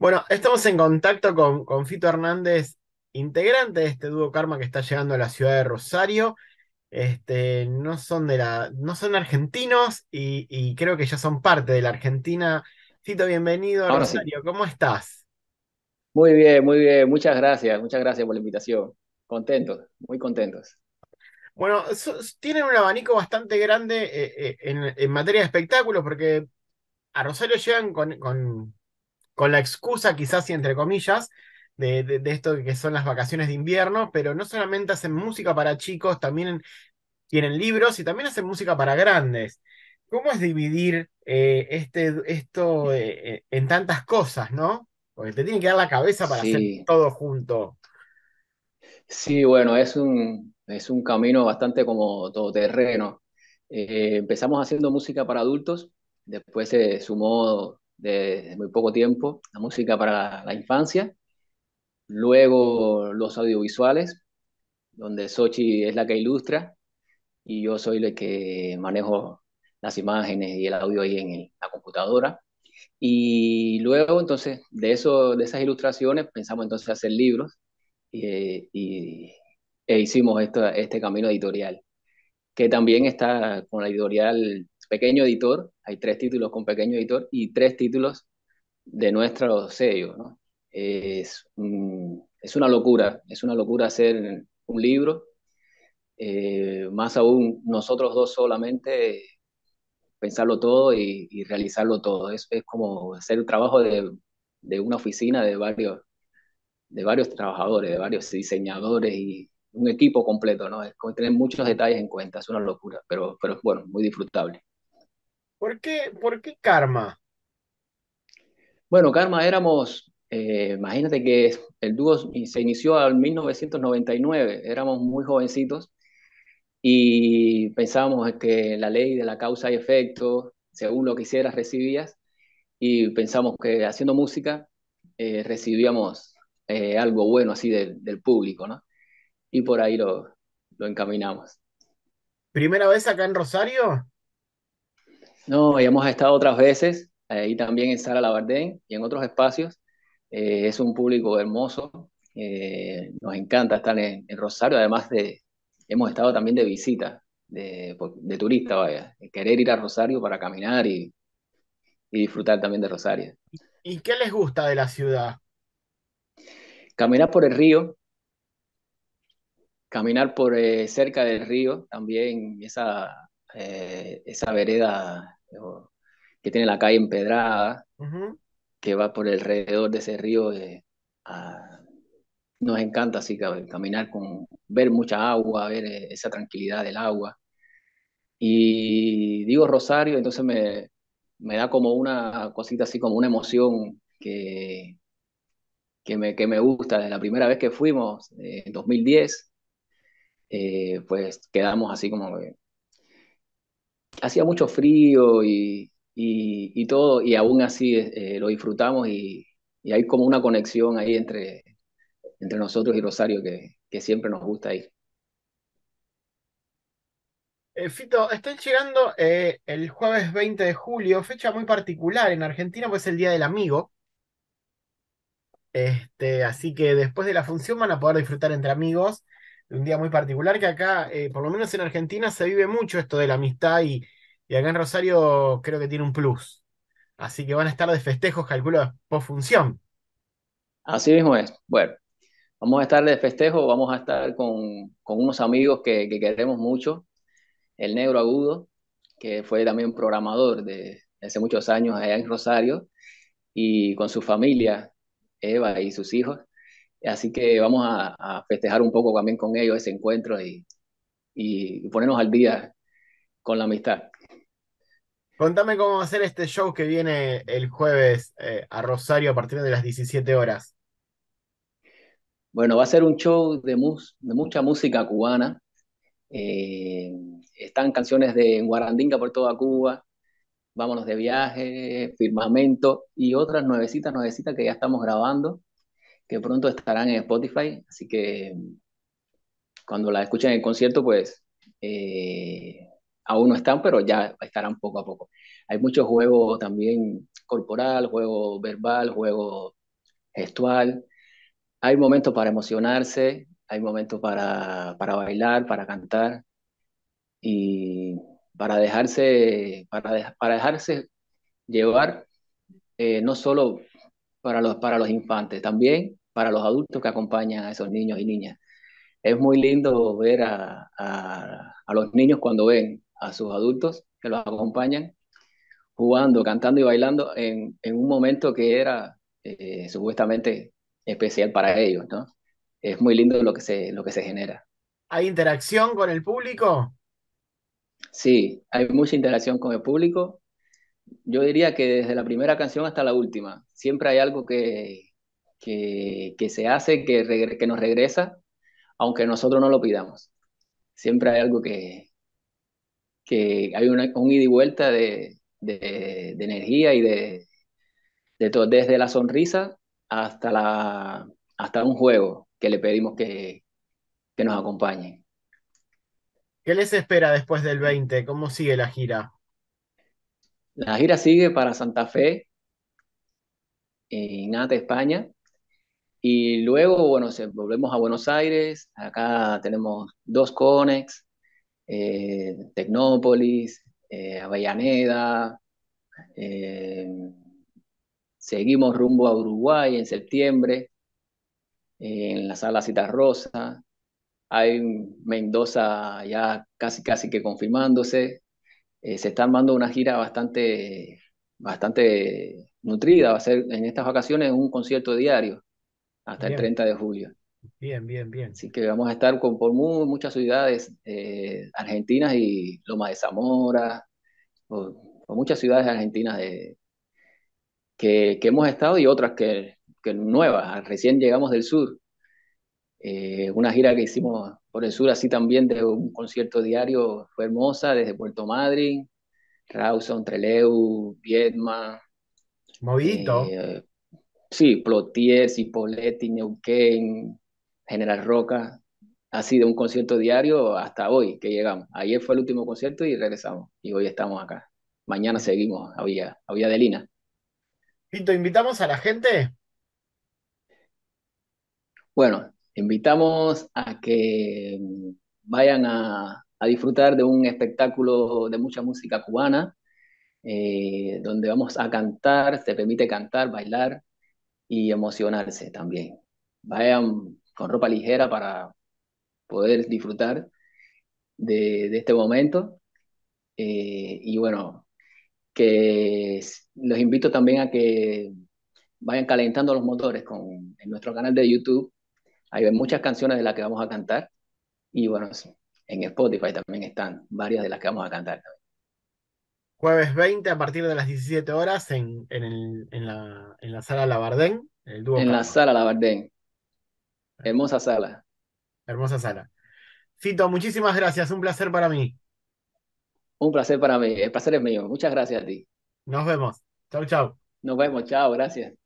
Bueno, estamos en contacto con, Fito Hernández, integrante de este dúo Karma que está llegando a la ciudad de Rosario. Este, no son de la, no son argentinos y, creo que ya son parte de la Argentina. Fito, bienvenido a Rosario, ¿cómo estás? Muy bien, muy bien, muchas gracias, muchas gracias por la invitación. Contentos, muy contentos. Bueno, tienen un abanico bastante grande eh, eh, en, materia de espectáculos, porque a Rosario llegan con con la excusa quizás y entre comillas de, esto que son las vacaciones de invierno, pero no solamente hacen música para chicos, también tienen libros y también hacen música para grandes. ¿Cómo es dividir eh, este, esto eh, eh, en tantas cosas, no? Porque te tiene que dar la cabeza para hacer todo junto. Sí, bueno, es un, es un camino bastante como todoterreno. empezamos haciendo música para adultos, después se sumó de muy poco tiempo, la música para la, infancia, luego los audiovisuales, donde Sochi es la que ilustra y yo soy el que manejo las imágenes y el audio ahí en la computadora. Y luego, entonces, de, eso, de esas ilustraciones pensamos entonces hacer libros y, e hicimos esto, este camino editorial, que también está con la editorial pequeño editor, hay tres títulos con pequeño editor y tres títulos de nuestro sello, ¿no? Es, es una locura, es una locura hacer un libro, eh, más aún nosotros dos solamente, pensarlo todo y, realizarlo todo. Es, es como hacer el trabajo de, de, una oficina de varios, de varios trabajadores, de varios diseñadores y un equipo completo, ¿no? Es como tener muchos detalles en cuenta, es una locura, pero, pero bueno, muy disfrutable. ¿Por qué, Karma? Bueno, Karma éramos, eh, imagínate que el dúo se inició en 1999, éramos muy jovencitos y pensábamos que la ley de la causa y efecto, según lo que hicieras recibías, y pensamos que haciendo música eh, recibíamos eh, algo bueno así del público, ¿no? Y por ahí lo, lo encaminamos. ¿Primera vez acá en Rosario? No, hemos estado otras veces, ahí eh, también en Sala Labardén y en otros espacios. Eh, es un público hermoso, eh, nos encanta estar en, Rosario, además de, hemos estado también de visita, de, turista, vaya, querer ir a Rosario para caminar y, disfrutar también de Rosario. ¿Y qué les gusta de la ciudad? Caminar por el río, caminar por cerca del río, también esa, esa vereda que tiene la calle empedrada, que va por alrededor de ese río. Eh, nos encanta así caminar con, ver mucha agua, ver eh, esa tranquilidad del agua. Y digo Rosario, entonces me, da como una cosita así, como una emoción que, que, me, que me gusta. la primera vez que fuimos, eh, en 2010, pues quedamos así como hacía mucho frío y, todo, y aún así eh, eh, lo disfrutamos y, hay como una conexión ahí entre, entre nosotros y Rosario que, siempre nos gusta ir. Eh, Fito, estoy llegando el jueves 20 de julio, fecha muy particular en Argentina, pues es el Día del Amigo. Este, así que después de la función van a poder disfrutar entre amigos un día muy particular que acá, eh, por lo menos en Argentina, se vive mucho esto de la amistad y, y, acá en Rosario creo que tiene un plus. Así que van a estar de festejos, calculo, por función. Así mismo es. Bueno, vamos a estar de festejo, vamos a estar con, unos amigos que, queremos mucho. El Negro Agudo, que fue también programador de hace muchos años allá en Rosario, y con su familia, Eva y sus hijos Así que vamos a, festejar un poco también con ellos ese encuentro y, ponernos al día con la amistad. Contame cómo va a ser este show que viene el jueves eh, a Rosario a partir de las 17 horas. Bueno, va a ser un show de, mucha música cubana. Eh, están canciones de Guarandinga por toda Cuba, Vámonos de viaje, Firmamento y otras nuevecitas, nuevecitas que ya estamos grabando que pronto estarán en Spotify, así que mm, cuando la escuchen en el concierto, pues eh, aún no están, pero ya estarán poco a poco. Hay mucho juego también corporal, juego verbal, juego gestual. Hay momentos para emocionarse, hay momentos para, para bailar, para cantar y para dejarse, para, para dejarse llevar, eh, no solo para los, para los infantes, también para los adultos que acompañan a esos niños y niñas. Es muy lindo ver a, los niños cuando ven a sus adultos que los acompañan jugando, cantando y bailando en, un momento que era eh, supuestamente especial para ellos, ¿no? Es muy lindo lo que se, lo que se genera. ¿Hay interacción con el público? Sí, hay mucha interacción con el público. Yo diría que desde la primera canción hasta la última, siempre hay algo que, que, se hace, que, que nos regresa, aunque nosotros no lo pidamos. Siempre hay algo que, que hay una, un ida y vuelta de, energía y de, de todo, desde la sonrisa hasta, la, hasta un juego que le pedimos que, que nos acompañe ¿Qué les espera después del 20? ¿Cómo sigue la gira? La gira sigue para Santa Fe, en Ate, España, y luego, bueno, volvemos a Buenos Aires, acá tenemos dos Conex, eh, Tecnópolis, eh, Avellaneda, eh, seguimos rumbo a Uruguay en septiembre, en la sala Cita hay Mendoza ya casi casi que confirmándose, se está armando una gira bastante, bastante nutrida, va a ser en estas vacaciones un concierto diario hasta el 30 de julio. Bien, bien, bien. Así que vamos a estar con, por muchas ciudades eh, argentinas y Loma de Zamora, por muchas ciudades argentinas de, que, hemos estado y otras que, nuevas. Recién llegamos del sur. Eh, una gira que hicimos por el sur, así también de un concierto diario, fue hermosa, desde Puerto Madryn, Rawson, Treleu, Vietma. Movito. Eh, sí, Plotier, Cipolletti, Neuquén, General Roca, ha sido un concierto diario hasta hoy que llegamos. Ayer fue el último concierto y regresamos. Y hoy estamos acá. Mañana seguimos a Villa, de Lina. Pinto, ¿invitamos a la gente? Bueno, invitamos a que vayan a, disfrutar de un espectáculo de mucha música cubana, eh, donde vamos a cantar, se permite cantar, bailar, y emocionarse también. Vayan con ropa ligera para poder disfrutar de, este momento. Eh, y bueno, que los invito también a que vayan calentando los motores con, en nuestro canal de YouTube. hay muchas canciones de las que vamos a cantar. Y bueno, en Spotify también están varias de las que vamos a cantar también jueves 20 a partir de las 17 horas en, en, el, en, la, en la, sala Labardén. El dúo en la sala Labardén. Hermosa sala. Hermosa sala. Cito, muchísimas gracias. Un placer para mí. Un placer para mí. El placer es mío. Muchas gracias a ti. Nos vemos. Chau, chau. Nos vemos. Chao. Gracias.